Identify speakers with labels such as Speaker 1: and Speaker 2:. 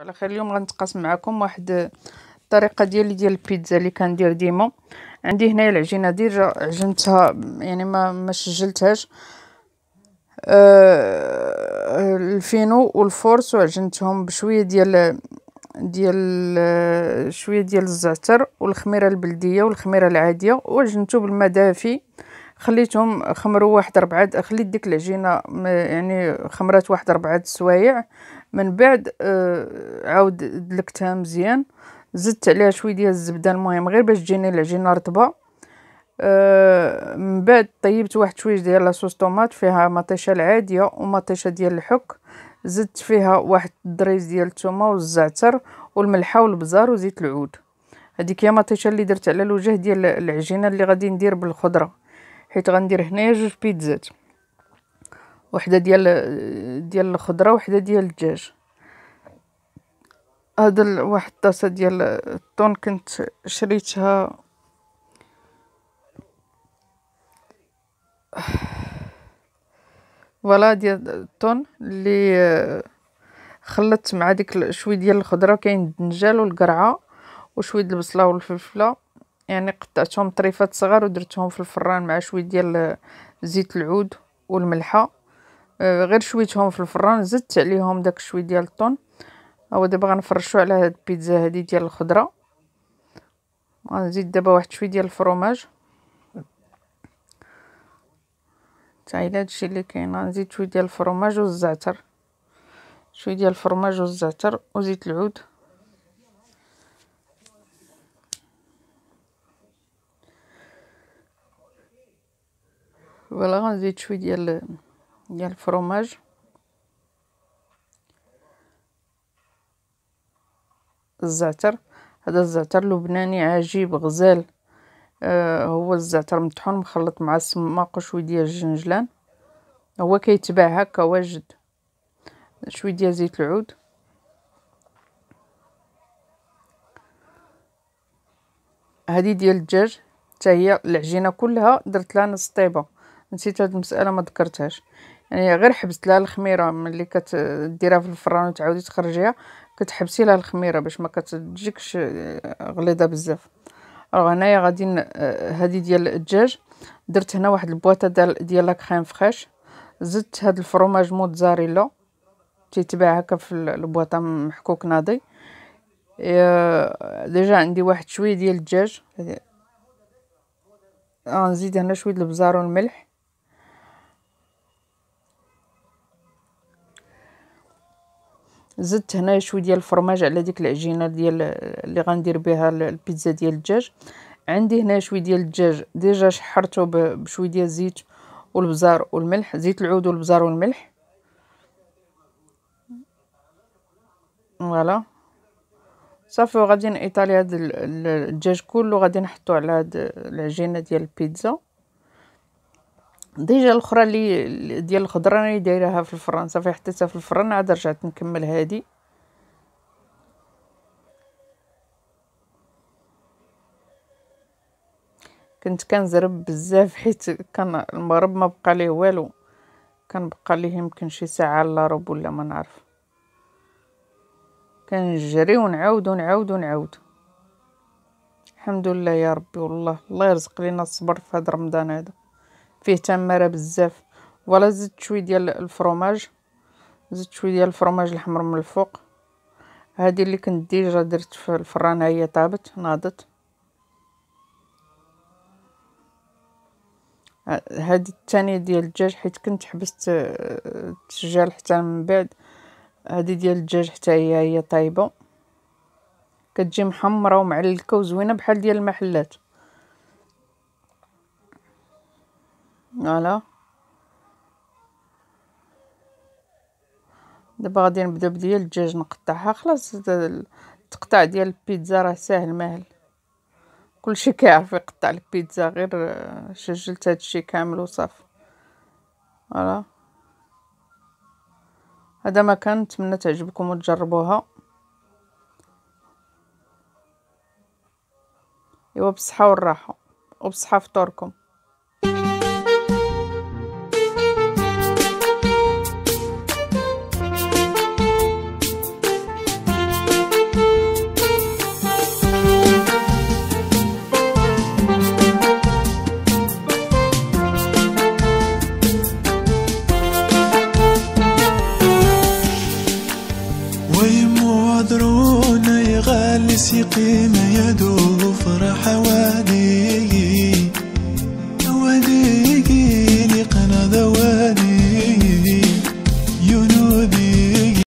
Speaker 1: على خير اليوم غنتقاسم معكم واحد الطريقه ديالي ديال البيتزا اللي كندير ديما عندي هنايا العجينه ديجا عجنتها يعني ما ما سجلتهاش آه، الفينو والفورس وعجنتهم بشويه ديال ديال شويه ديال الزعتر والخميره البلديه والخميره العاديه وعجنته بالمدافي دافي خليتهم خمروا واحد ربعة خليت ديك العجينه يعني خمرات واحد ربعة سوايع من بعد آه، عاود دلكتها مزيان زدت عليها شويه ديال الزبده المهم غير باش تجيني العجينه رطبه آه، من بعد طيبت واحد شويه ديال لاصوص طوماط فيها مطيشه العاديه ومطيشه ديال الحك زدت فيها واحد الدريز ديال الثومه والزعتر والملحه والبزار وزيت العود هذيك هي مطيشه اللي درت على الوجه ديال العجينه اللي غادي ندير بالخضره حيت غندير هنايا جوج بيتزات وحده ديال ديال الخضره وحده ديال الدجاج هذا واحد الطاسه ديال الطون كنت شريتها فوالا ديال الطون اللي خلطت مع ديك شويه ديال الخضره كاين الدنجال والقرعه وشويه البصله والفلفله يعني قطعتهم طريفات صغار ودرتهم في الفران مع شويه ديال زيت العود والملحه آه، غير شويتهم في الفران زدت عليهم داك شويه ديال الطون هو دابا غنفرشو على هاد البيتزا هادي ديال الخضره غنزيد دابا واحد شويه ديال الفرماج تاع الى هادشي اللي كاين غنزيد شويه ديال الفرماج والزعتر شويه ديال الفرماج والزعتر وزيت العود فوالا غنزيد شويه ديال ديال الفروماج الزعتر هذا الزعتر لبناني عجيب غزال آه هو الزعتر مطحون مخلط مع السماق وشويه ديال الجنجلان هو كيتباع هكا واجد شويه ديال زيت العود هذه ديال الدجاج حتى هي العجينه كلها درت لها نص طيبه نسيت هاد المساله ما ذكرتهاش يعني غير حبست لها الخميره ملي كتديرها في الفران وتعاودي تخرجيها كتحبسي لها الخميره باش ما كتجيكش غليظه بزاف راه هنايا غادي هادي ديال الدجاج درت هنا واحد البواطه ديال ديال لا كريم فريش زدت هاد الفرماج موتزاريلا تيتباع هكا في البواطه محكوك ناضي ديجا عندي واحد شويه ديال الدجاج غنزيد آه، هنا شويه البزار والملح زدت هنا شويه ديال الفرماج على ديك العجينه ديال اللي غندير بها البيتزا ديال الدجاج عندي هنا شويه ديال الدجاج ديجا شحرته بشويه ديال الزيت والبزار والملح زيت العود والبزار والملح فوالا صافي وغادي نايطالي هاد الدجاج كله غادي نحطو على هاد العجينه ديال البيتزا ديجا الاخرى اللي ديال الخضره راني دايراها في الفرن صافي حطيتها في الفرن عاد رجعت نكمل هادي كنت كنزرب بزاف حيت كان المغرب ما بقى ليه والو كان بقى ليه يمكن شي ساعه لا ربع ولا ما نعرف كنجري ونعاود ونعاود ونعاود الحمد لله يا ربي والله الله يرزق لينا الصبر في هذا رمضان هذا فيه تماره بزاف فوالا زدت شويه ديال الفرماج زدت شويه ديال الفرماج الحمر من الفوق هذه اللي كنت ديجا درت في الفران هي طابت ناضت هذه الثانيه ديال الدجاج حيت كنت حبست آه، الدجاج حتى من بعد هذه ديال الدجاج حتى هي هي طايبه كتجي محمره ومعلكه وزوينه بحال ديال المحلات فوالا دابا غادي نبدا بديال الدجاج نقطعها خلاص التقطاع ديال البيتزا راه ساهل ماهل كلشي كيعرف يقطع البيتزا غير سجلت هادشي كامل وصافي فوالا هذا ما كان نتمنى تعجبكم وتجربوها ايوا بالصحه والراحه وبصحه فطوركم موسيقي ما